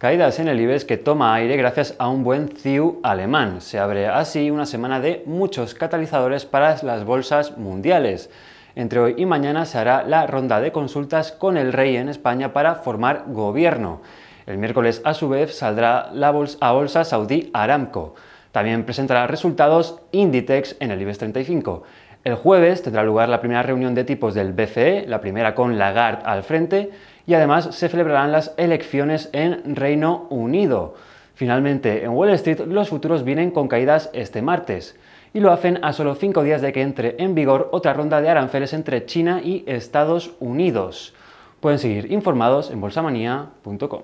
Caídas en el IBEX que toma aire gracias a un buen CIU alemán. Se abre así una semana de muchos catalizadores para las bolsas mundiales. Entre hoy y mañana se hará la ronda de consultas con el rey en España para formar gobierno. El miércoles, a su vez, saldrá la bolsa, bolsa saudí Aramco. También presentará resultados Inditex en el IBEX 35. El jueves tendrá lugar la primera reunión de tipos del BCE, la primera con Lagarde al frente, y además se celebrarán las elecciones en Reino Unido. Finalmente, en Wall Street los futuros vienen con caídas este martes y lo hacen a solo cinco días de que entre en vigor otra ronda de aranceles entre China y Estados Unidos. Pueden seguir informados en bolsamanía.com.